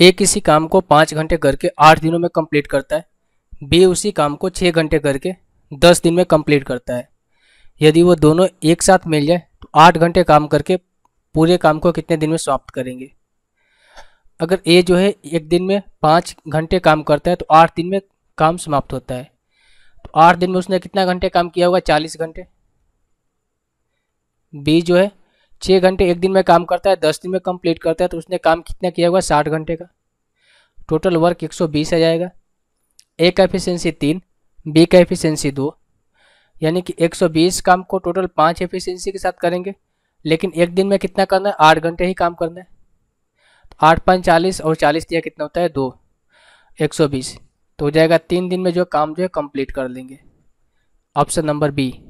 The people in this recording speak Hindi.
ए किसी काम को पाँच घंटे करके आठ दिनों में कंप्लीट करता है बी उसी काम को छः घंटे करके दस दिन में कंप्लीट करता है यदि वो दोनों एक साथ मिल जाए तो आठ घंटे काम करके पूरे काम को कितने दिन में समाप्त करेंगे अगर ए जो है एक दिन में पाँच घंटे काम करता है तो आठ दिन में काम समाप्त होता है तो आठ दिन में उसने कितना घंटे काम किया होगा चालीस घंटे बी जो है छः घंटे एक दिन में काम करता है दस दिन में कंप्लीट करता है तो उसने काम कितना किया हुआ साठ घंटे का टोटल वर्क एक सौ बीस आ जाएगा ए का एफिशिएंसी तीन बी का एफिशिएंसी दो यानी कि एक सौ बीस काम को टोटल पाँच एफिशिएंसी के साथ करेंगे लेकिन एक दिन में कितना करना है आठ घंटे ही काम करना है तो आठ पाँच चालीस और चालीस दिया कितना होता है दो एक सौ बीस तो हो जाएगा तीन दिन में जो काम जो है कंप्लीट कर लेंगे ऑप्शन नंबर बी